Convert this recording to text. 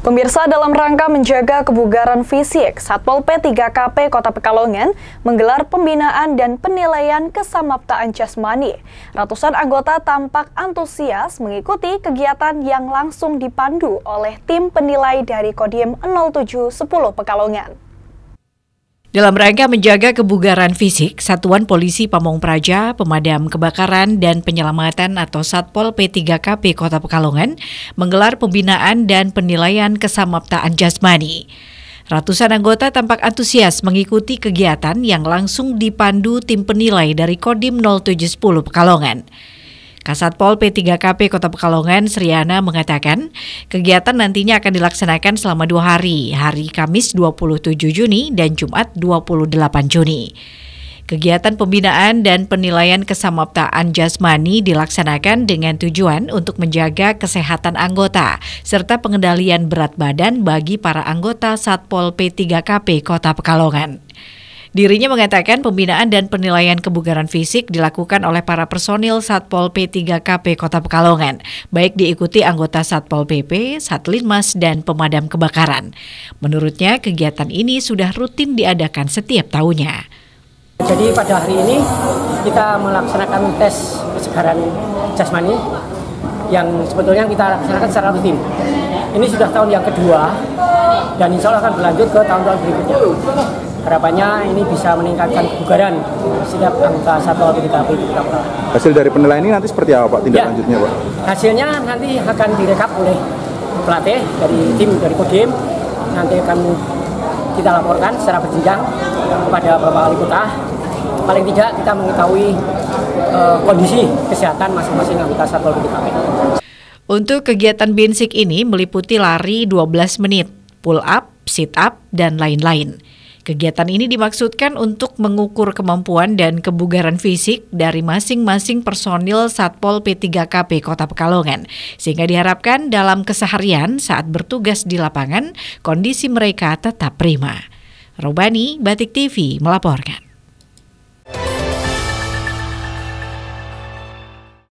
Pemirsa dalam rangka menjaga kebugaran fisik, Satpol P3KP Kota Pekalongan menggelar pembinaan dan penilaian kesamaptaan jasmani. Ratusan anggota tampak antusias mengikuti kegiatan yang langsung dipandu oleh tim penilai dari Kodim 0710 Pekalongan. Dalam rangka menjaga kebugaran fisik, Satuan Polisi Pamong Praja, Pemadam Kebakaran dan Penyelamatan atau Satpol P3KP Kota Pekalongan menggelar pembinaan dan penilaian kesamaptaan jasmani. Ratusan anggota tampak antusias mengikuti kegiatan yang langsung dipandu tim penilai dari Kodim 0710 Pekalongan. Kasat Pol P3KP Kota Pekalongan Sriana mengatakan kegiatan nantinya akan dilaksanakan selama dua hari, hari Kamis 27 Juni dan Jumat 28 Juni. Kegiatan pembinaan dan penilaian kesamaptaan jasmani dilaksanakan dengan tujuan untuk menjaga kesehatan anggota serta pengendalian berat badan bagi para anggota Satpol P3KP Kota Pekalongan. Dirinya mengatakan pembinaan dan penilaian kebugaran fisik dilakukan oleh para personil Satpol P3KP Kota Pekalongan, baik diikuti anggota Satpol PP, Satlinmas, dan pemadam kebakaran. Menurutnya, kegiatan ini sudah rutin diadakan setiap tahunnya. Jadi pada hari ini kita melaksanakan tes kesegaran jasmani yang sebetulnya kita laksanakan secara rutin. Ini sudah tahun yang kedua dan insya Allah akan berlanjut ke tahun-tahun berikutnya harapannya ini bisa meningkatkan kebugaran setiap anggota satpol pp Purwakarta. Hasil dari penilaian ini nanti seperti apa Pak tindak ya, lanjutnya Pak? Hasilnya nanti akan direkap oleh pelatih dari tim dari Kodim nanti akan kita laporkan secara berjenjang kepada Bapak Wali Kota. Paling tidak kita mengetahui uh, kondisi kesehatan masing-masing anggota satpol pp. Untuk kegiatan binsik ini meliputi lari 12 menit, pull up, sit up, dan lain-lain. Kegiatan ini dimaksudkan untuk mengukur kemampuan dan kebugaran fisik dari masing-masing personil Satpol P3KP Kota Pekalongan, sehingga diharapkan dalam keseharian saat bertugas di lapangan, kondisi mereka tetap prima. Robani, Batik TV melaporkan.